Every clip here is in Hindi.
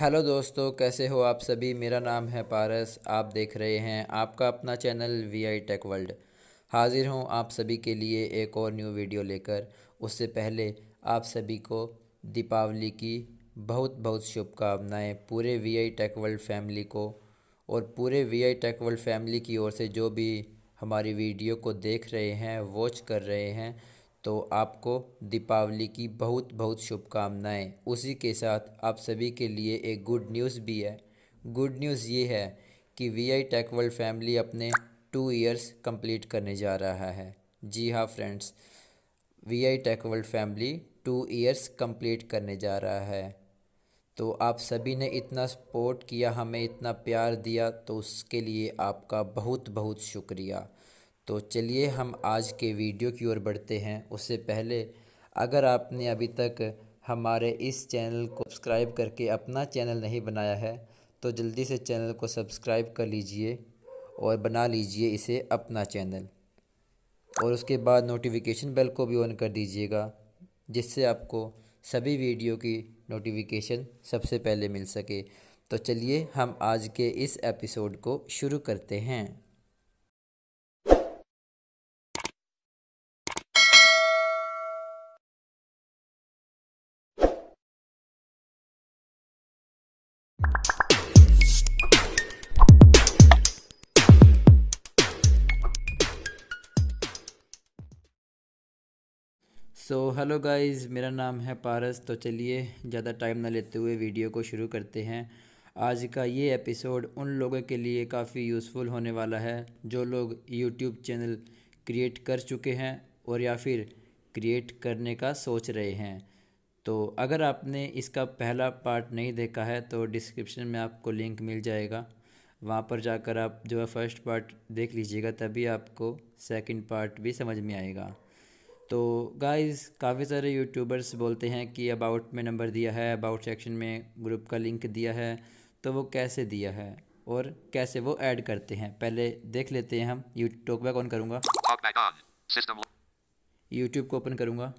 हेलो दोस्तों कैसे हो आप सभी मेरा नाम है पारस आप देख रहे हैं आपका अपना channel V I Tech World हाजिर हूँ आप सभी के लिए एक और न्यू वीडियो लेकर उससे पहले आप सभी को दीपावली की बहुत बहुत शुभकामनाएं पूरे V I Tech World family को और पूरे V I Tech World family की ओर से जो भी हमारी वीडियो को देख रहे हैं वॉच कर रहे हैं तो आपको दीपावली की बहुत बहुत शुभकामनाएं उसी के साथ आप सभी के लिए एक गुड न्यूज़ भी है गुड न्यूज़ ये है कि V I Tech World family अपने टू ईयर्स कंप्लीट करने जा रहा है जी हाँ friends V I Tech World family two years complete करने जा रहा है तो आप सभी ने इतना सपोर्ट किया हमें इतना प्यार दिया तो उसके लिए आपका बहुत बहुत शुक्रिया तो चलिए हम आज के वीडियो की ओर बढ़ते हैं उससे पहले अगर आपने अभी तक हमारे इस चैनल को सब्सक्राइब करके अपना चैनल नहीं बनाया है तो जल्दी से चैनल को सब्सक्राइब कर लीजिए और बना लीजिए इसे अपना चैनल और उसके बाद नोटिफिकेशन बेल को भी ऑन कर दीजिएगा जिससे आपको सभी वीडियो की नोटिफिकेशन सबसे पहले मिल सके तो चलिए हम आज के इस एपिसोड को शुरू करते हैं सो हेलो गाइस मेरा नाम है पारस तो चलिए ज़्यादा टाइम ना लेते हुए वीडियो को शुरू करते हैं आज का ये एपिसोड उन लोगों के लिए काफ़ी यूज़फुल होने वाला है जो लोग यूट्यूब चैनल क्रिएट कर चुके हैं और या फिर क्रिएट करने का सोच रहे हैं तो अगर आपने इसका पहला पार्ट नहीं देखा है तो डिस्क्रिप्शन में आपको लिंक मिल जाएगा वहाँ पर जाकर आप जो है फर्स्ट पार्ट देख लीजिएगा तभी आपको सेकंड पार्ट भी समझ में आएगा तो गाइस काफ़ी सारे यूट्यूबर्स बोलते हैं कि अबाउट में नंबर दिया है अबाउट सेक्शन में ग्रुप का लिंक दिया है तो वो कैसे दिया है और कैसे वो ऐड करते हैं पहले देख लेते हैं हम यू टॉकबैक ऑन करूँगा यूट्यूब को ओपन करूँगा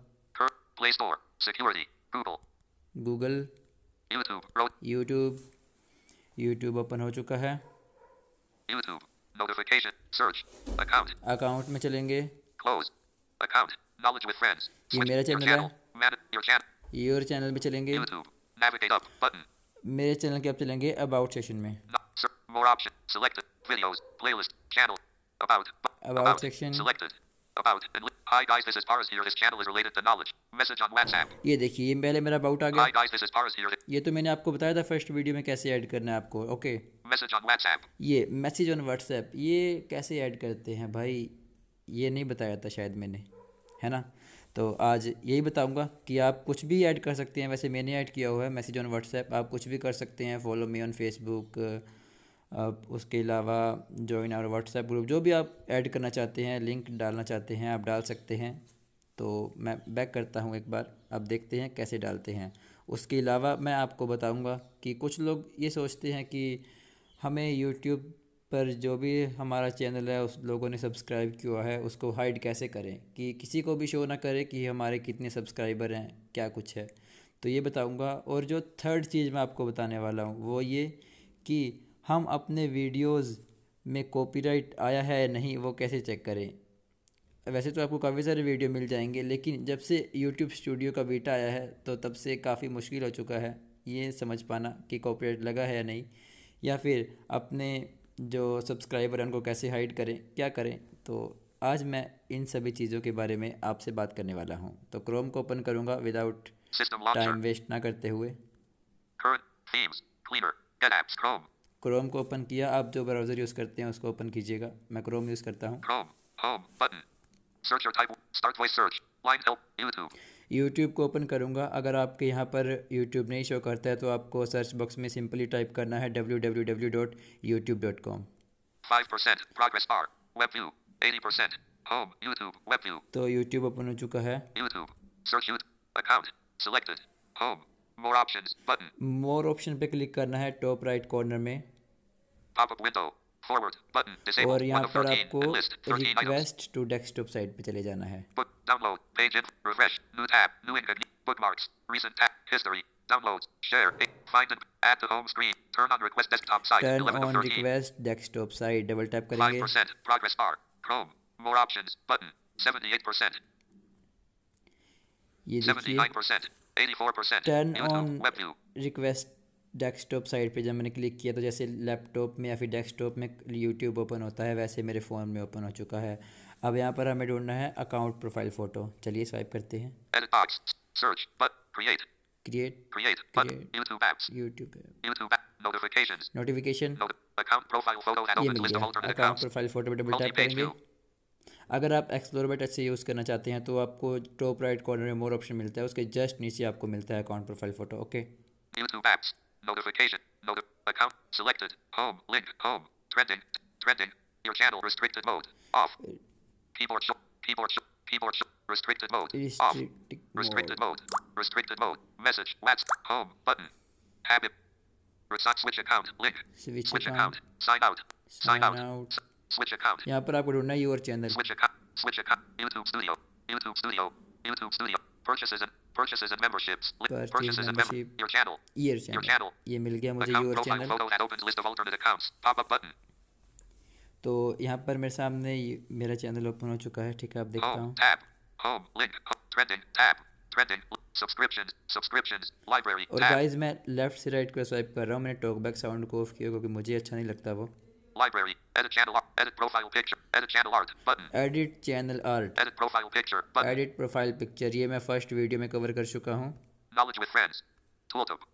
गूगल यूट्यूब यूट्यूब ओपन हो चुका है अकाउंट में चलेंगे knowledge with friends. ये मेरा चैनल है your channel. योर चैनल में चलेंगे मेरे चैनल के आप चलेंगे अबाउट सेशन में more selected videos playlist channel about about, section selected and hi guys this is paris here this channel is related to knowledge message on WhatsApp ये देखिए ये पहले मेरा about आ गया hi guys this is paris here ये तो मैंने आपको बताया था फर्स्ट वीडियो में कैसे ऐड करना है आपको ओके message on WhatsApp ये message on WhatsApp ये कैसे ऐड करते हैं भाई ये नहीं बताया था शायद मैंने है ना तो आज यही बताऊंगा कि आप कुछ भी ऐड कर सकते हैं वैसे मैंने ऐड किया हुआ है मैसेज ऑन व्हाट्सएप आप कुछ भी कर सकते हैं फॉलो मी ऑन फेसबुक उसके अलावा ज्वाइन आवर व्हाट्सएप ग्रुप जो भी आप ऐड करना चाहते हैं लिंक डालना चाहते हैं आप डाल सकते हैं तो मैं बैक करता हूँ एक बार आप देखते हैं कैसे डालते हैं उसके अलावा मैं आपको बताऊँगा कि कुछ लोग ये सोचते हैं कि हमें यूट्यूब पर जो भी हमारा चैनल है उस लोगों ने सब्सक्राइब किया है उसको हाइड कैसे करें कि किसी को भी शो ना करें कि हमारे कितने सब्सक्राइबर हैं क्या कुछ है तो ये बताऊंगा और जो थर्ड चीज़ मैं आपको बताने वाला हूँ वो ये कि हम अपने वीडियोस में कॉपीराइट आया है या नहीं वो कैसे चेक करें वैसे तो आपको काफ़ी सारे वीडियो मिल जाएंगे लेकिन जब से यूट्यूब स्टूडियो का बीटा आया है तो तब से काफ़ी मुश्किल हो चुका है ये समझ पाना कि कॉपीराइट लगा है या नहीं या फिर अपने जो सब्सक्राइबर हैं उनको कैसे हाइड करें क्या करें तो आज मैं इन सभी चीज़ों के बारे में आपसे बात करने वाला हूँ तो क्रोम को ओपन करूँगा विदाउट टाइम वेस्ट ना करते हुए क्रोम को ओपन किया आप जो ब्राउज़र यूज़ करते हैं उसको ओपन कीजिएगा मैं क्रोम यूज़ करता हूँ यूट्यूब को ओपन करूँगा अगर आपके यहाँ पर यूट्यूब नहीं शो करता है तो आपको सर्च बॉक्स में सिंपली टाइप करना है W W W dot YouTube dot com five YouTube तो यूट्यूब ओपन हो चुका है मोर ऑप्शन पे क्लिक करना है टॉप राइट कॉर्नर में Forward, button, disable, और यहाँ पर आपको रिक्वेस्ट टू डेस्कटॉप साइट पे चले जाना है download page refresh new tab new bookmarks recent tab history downloads, share, find it, add to home screen, turn on request desktop side, turn 11 on 13. request desktop side, double tap करेंगे. 5% progress bar, Chrome, more options, button, 78%. ये देखिए. 79%, 84%, turn on web view. request desktop side पे जब मैंने क्लिक किया तो जैसे लैपटॉप में या फिर डेस्कटॉप में यूट्यूब ओपन होता है वैसे मेरे फ़ोन में ओपन हो चुका है अब यहाँ पर हमें ढूंढना है अकाउंट प्रोफाइल फ़ोटो चलिए स्वाइप करते हैं create YouTube notification account profile photo पे डबल करेंगे अगर आप एक्सप्लोर में टच से यूज़ करना चाहते हैं तो आपको टॉप राइट कॉर्नर में मोर ऑप्शन मिलता है उसके जस्ट नीचे आपको मिलता है account profile photo okay Notification. Noti- account selected. Home. Link. Home. Trending. Trending. Your channel restricted mode. Off. Keyboard. Sh- keyboard. Sh- keyboard. Sh- restricted mode. Restricted off. Mode. Restricted mode. Restricted mode. Message. Last. Home. Button. Habit. reset, Switch account. Link. Switch, switch account. account. Sign out. Sign, Sign out. out. Switch account. यहाँ पर आपको ढूंढना है your channel. Switch account. Switch account. YouTube Studio. YouTube Studio. YouTube Studio. Purchases and Purchases and memberships. Purchases and membership. Your channel. Your channel. Your channel. ये मिल गया मुझे your channel. account profile Photo and open list of alternate accounts. Pop-up button. तो यहाँ पर मेरे सामने मेरा चैनल ओपन हो चुका है ठीक है आप देखता हूँ Home, tab home link, trending, tab, trending, subscriptions, subscriptions, library, और guys मैं left से right को swipe कर रहा हूँ मैंने talkback sound को off किया क्योंकि मुझे अच्छा नहीं लगता वो Library. Edit channel. art. Edit profile picture. Edit channel art. Button. Edit channel art. Edit profile picture. Button. Edit profile picture. ये मैं first video में cover कर चुका हूँ. Knowledge with friends. Tooltip.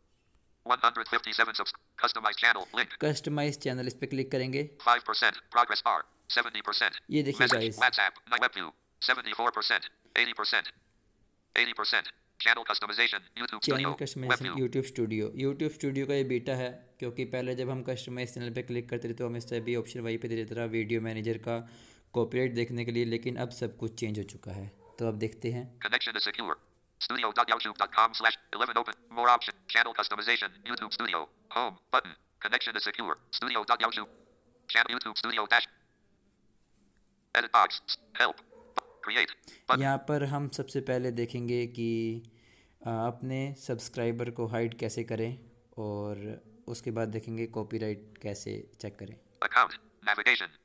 157 subs. Customize channel. Link. Customize channel. इस पे क्लिक करेंगे. 5% progress bar. 70%. ये देखिए guys. WhatsApp. My web view. 74%. 80%. 80%. Channel customization YouTube Studio YouTube Studio YouTube Studio का ये बीटा है क्योंकि पहले जब हम कस्टमाइज चैनल पे क्लिक करते थे तो हमें सभी ऑप्शन वहीं पे देता रहा वीडियो मैनेजर का कॉपीराइट देखने के लिए लेकिन अब सब कुछ चेंज हो चुका है तो अब देखते हैं connection is secure studio.youtube.com/11 open more option channel customization youtube studio home button connection is secure studio.youtube channel youtube studio dash edit box help तो यहाँ पर हम सबसे पहले देखेंगे कि अपने सब्सक्राइबर को हाइड कैसे करें और उसके बाद देखेंगे कॉपीराइट कैसे चेक करें account navigation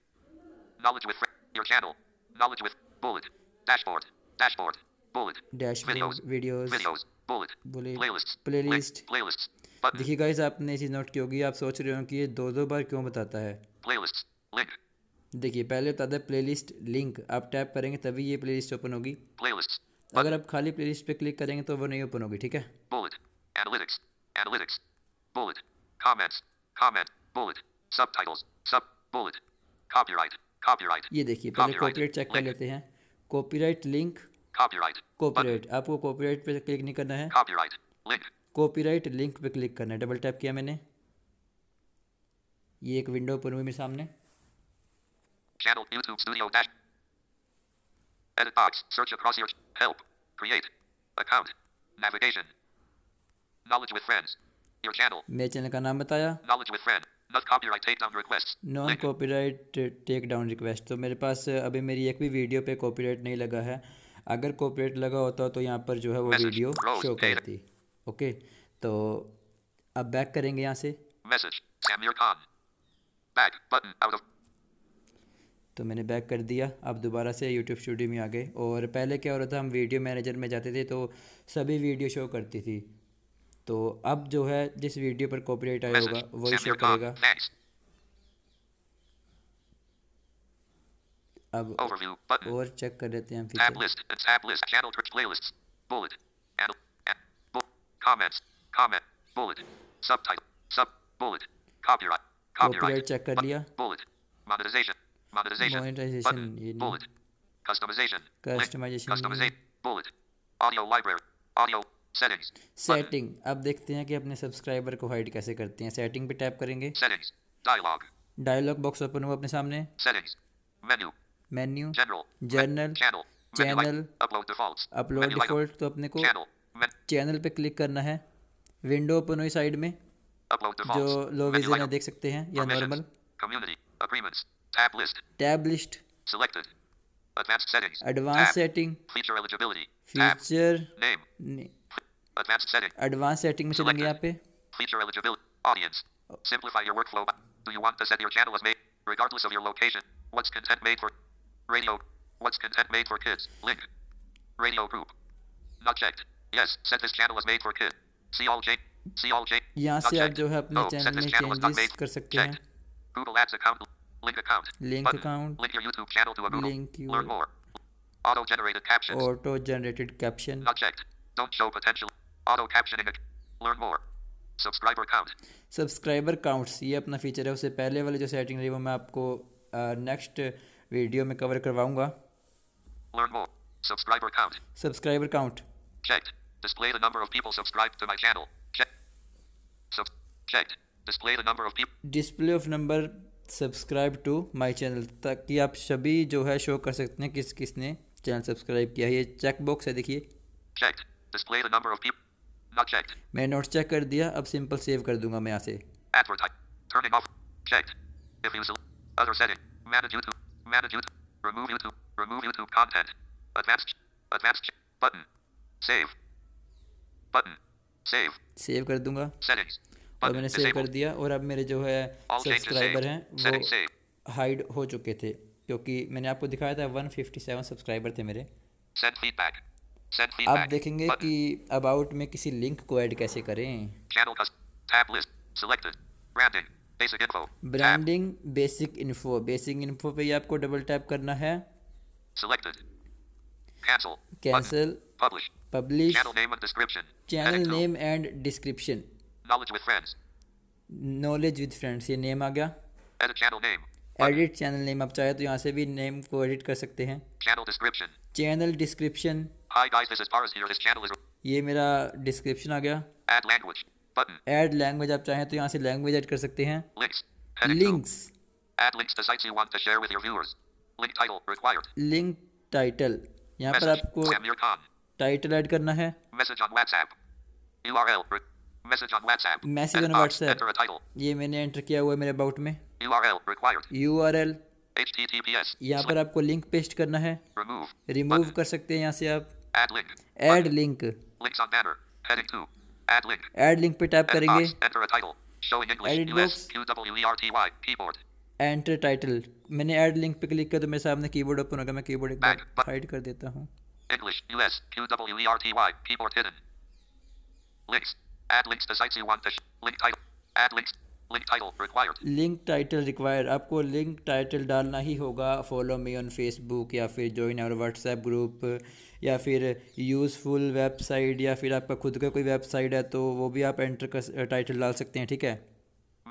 knowledge with your channel knowledge with bullet dashboard dashboard bullet dashboard videos bullet playlist playlist देखिए गाइस आपने ये चीज नोट की होगी आप सोच रहे हो कि ये दो दो बार क्यों बताता है प्लेलिस्ट लिंक देखिए पहले बता दें प्लेलिस्ट लिंक आप टैप करेंगे तभी ये प्लेलिस्ट ओपन होगी Playlist. अगर आप खाली प्लेलिस्ट पे क्लिक करेंगे तो वो नहीं ओपन होगी ठीक है Bullet. Analytics. Analytics. Bullet. Comments. Comment. Bullet. Subtitles. Sub. Bullet. Copyright. Copyright. ये देखिए पहले कॉपीराइट चेक कर लेते हैं कॉपीराइट लिंक कॉपीराइट कॉपीराइट आपको कॉपीराइट पे क्लिक नहीं करना है कॉपीराइट लिंक कॉपीराइट लिंक पे क्लिक करना है डबल टैप किया मैंने ये एक विंडो ओपन हुई मेरे सामने Channel YouTube Studio dash. Edit box. Search across your help. Create account. Navigation. Knowledge with friends. Your channel. मेरे चैनल का नाम बताया. Knowledge with friends. Not copyright takedown requests. Non copyright takedown request. तो मेरे पास अभी मेरी एक भी वीडियो पे कॉपीराइट नहीं लगा है. अगर कॉपीराइट लगा होता तो यहाँ पर जो है वो Message, वीडियो Rose, शो करती. ओके okay, तो अब बैक करेंगे यहाँ से. Message. Samir Khan. Back button out of तो मैंने बैक कर दिया अब दोबारा से यूट्यूब स्टूडियो में आ गए और पहले क्या हो रहा था हम वीडियो मैनेजर में जाते थे तो सभी वीडियो शो करती थी तो अब जो है जिस वीडियो पर कॉपीराइट आया होगा वही शो करेगा अब और चेक कर लेते हैं कॉपीराइट चेक कर लिया monetization monetization Button. Bullet. customization customization customization bullet audio library audio settings setting अब देखते हैं कि अपने सब्सक्राइबर को हाइड कैसे करते हैं सेटिंग पे टैप करेंगे settings dialog dialog box open हुआ अपने सामने settings menu menu general channel upload default तो अपने को चैनल पे क्लिक करना है विंडो ओपन हुई साइड में जो लोग देख सकते हैं या normal Tab list. Tab list. Selected. Advanced settings. Advanced Tab. setting. Feature eligibility. Feature. Tab. Name. name. Advanced setting. Advanced setting में चलेंगे यहाँ पे. Feature eligibility. Audience. Simplify your workflow. Do you want to set your channel as made, regardless of your location? What's content made for? Radio. What's content made for kids? Link. Radio group. Not checked. Yes. Set this channel as made for kids. See all J. See all J. यहाँ से आप जो है अपने चैनल में चेंजेस कर सकते हैं. Google Ads account. Link account. Link Button. account. Link your YouTube channel to a Google. Link your Learn more. Auto generated captions. Auto generated caption. Not checked. Don't show potential. Auto captioning. Learn more. Subscriber count. Subscriber counts. ये अपना feature है उससे पहले वाले जो setting रही वो मैं आपको next video में cover करवाऊंगा Learn subscriber Subscriber count. Count check display the number of people subscribe to my channel check check Display the number of people. Display of number. Subscribe to my channel ताकि आप सभी जो है शो कर सकते हैं किस किसने चैनल सब्सक्राइब किया है ये चेक बॉक्स है देखिए मैं नोट चेक कर दिया अब सिंपल सेव कर दूंगा मैं यहाँ से सेव कर दूंगा Settings. तो मैंने सेव कर दिया और अब मेरे जो है सब्सक्राइबर हैं वो हाइड हो चुके थे क्योंकि मैंने आपको दिखाया था 157 सब्सक्राइबर थे मेरे अब देखेंगे कि अबाउट में किसी लिंक को ऐड कैसे करें branding basic info basic info पे आपको डबल टैप करना है cancel publish channel name and description Knowledge with friends. Knowledge with friends ये name आ गया. Edit channel name. edit channel name आप चाहे तो यहाँ से भी name को edit कर सकते हैं here this channel is ये मेरा description आ गया language button add language आप चाहे तो यहाँ से language edit कर सकते हैं required link title यहाँ पर आपको टाइटल ऐड करना है message on WhatsApp message on WhatsApp ये मैंने एंटर किया हुआ है मेरे अबाउट में URL required URL HTTPS यहाँ पर आपको लिंक पेस्ट करना है रिमूव कर सकते हैं यहाँ से आप एड लिंक एड लिंक पे टैप करेंगे एडिट बॉक्स एंटर टाइटल मैंने ऐड लिंक पे क्लिक किया तो मेरे सामने कीबोर्ड ओपन होगा मैं कीबोर्ड एक बार हाइड कर देता हूँ English US Q W E R Add links to sites you want to sh- link title. Add links. Link title required. Link title required. आपको link title डालना ही होगा follow me on Facebook या फिर join our WhatsApp group या फिर useful website या फिर आपका खुद का कोई website है तो वो भी आप enter कर title डाल सकते हैं ठीक है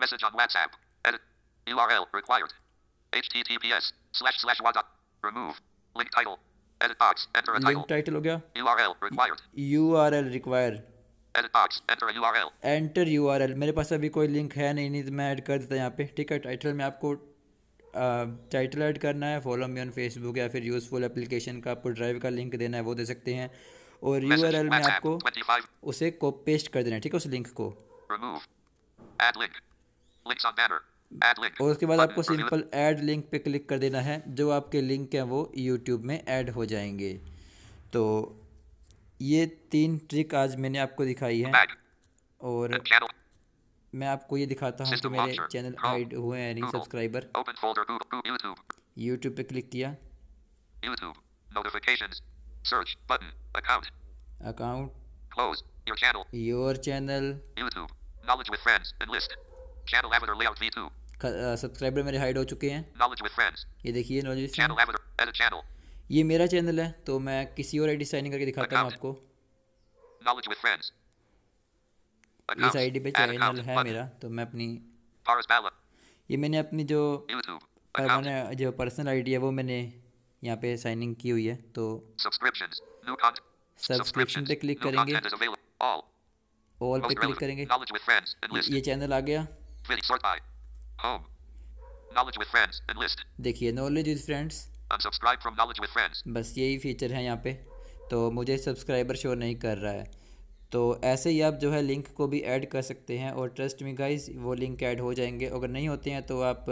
Message on WhatsApp. Edit. URL required. HTTPS slash slash wada. Remove. Link title. Edit box. Enter a title. Link title हो गया. URL required. URL required. Enter U R L मेरे पास अभी कोई लिंक है नहीं नहीं तो मैं ऐड कर देता यहाँ पे ठीक है टाइटल में आपको टाइटल ऐड करना है फॉलो मी ऑन फेसबुक या फिर यूज़फुल एप्लीकेशन का आपको ड्राइव का लिंक देना है वो दे सकते हैं और यू आर एल में आपको उसे को पेस्ट कर देना है ठीक है उस लिंक को और उसके बाद आपको सिंपल ऐड लिंक पे क्लिक कर देना है जो आपके लिंक हैं वो यूट्यूब में ऐड हो जाएंगे तो ये तीन ट्रिक आज मैंने आपको दिखाई है और मैं आपको ये दिखाता हूँ कि मेरे चैनल हाइड हुए हैं नहीं सब्सक्राइबर यूट्यूब पे क्लिक किया अकाउंट योर चैनल सब्सक्राइबर मेरे हाइड हो चुके हैं ये देखिए नॉलेज ये मेरा चैनल है तो मैं किसी और आईडी साइन करके दिखाता हूँ आपको इस आईडी पे चैनल है मेरा तो मैं अपनी ये मैंने अपनी जो मैंने जो पर्सनल आईडी है वो मैंने यहाँ पे साइनिंग की हुई है तो सब्सक्रिप्शन पे क्लिक करेंगे ऑल पे क्लिक करेंगे ये चैनल आ गया देखिए नॉलेज विद फ्रेंड्स बस यही फीचर है यहाँ पे तो मुझे सब्सक्राइबर शो नहीं कर रहा है तो ऐसे ही आप जो है लिंक को भी ऐड कर सकते हैं और ट्रस्ट में गाइस वो लिंक ऐड हो जाएंगे अगर नहीं होते हैं तो आप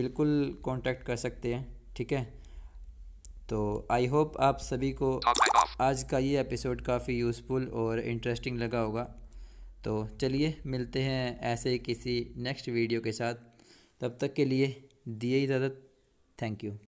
बिल्कुल कांटेक्ट कर सकते हैं ठीक है तो आई होप आप सभी को आज का ये एपिसोड काफ़ी यूज़फुल और इंटरेस्टिंग लगा होगा तो चलिए मिलते हैं ऐसे किसी नेक्स्ट वीडियो के साथ तब तक के लिए दिए इजाज़त थैंक यू